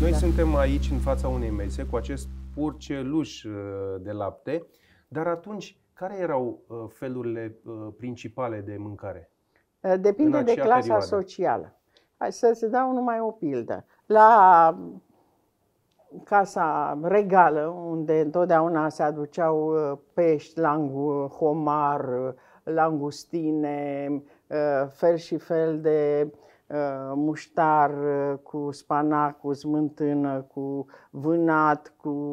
Noi da. suntem aici în fața unei mese cu acest purceluș uh, de lapte, dar atunci care erau uh, felurile uh, principale de mâncare? Depinde de clasa perioadă? socială. Hai să-ți dau numai o pildă. La casa regală, unde întotdeauna se aduceau uh, pești, langu, uh, homar, uh, langustine, fel și fel de muștar cu spanac, cu smântână, cu vânat, cu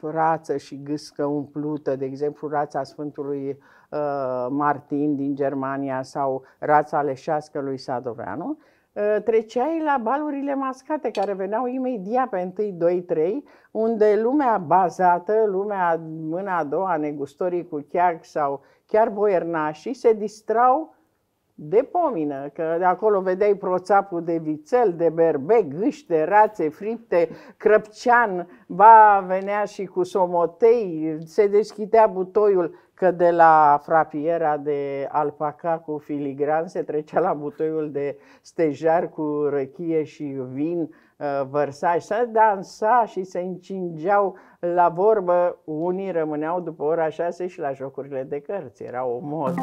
rață și gâscă umplută, de exemplu rața Sfântului Martin din Germania sau rața leșească lui Sadoveanu, Ă, treceai la balurile mascate care veneau imediat pe 1, 2, 3, unde lumea bazată, lumea mâna a doua, negustorii cu cheag sau chiar boiernașii, se distrau uh, de pomină, că de acolo vedeai proțapul de vițel, de berbec, gâște, rațe, fripte, crăpcean, ba venea și cu somotei, se deschidea butoiul, că de la frapiera de alpaca cu filigran se trecea la butoiul de stejar cu răchie și vin uh, vărsa și se dansa și se încingeau la vorbă, unii rămâneau după ora 6 și la jocurile de cărți, era o modă.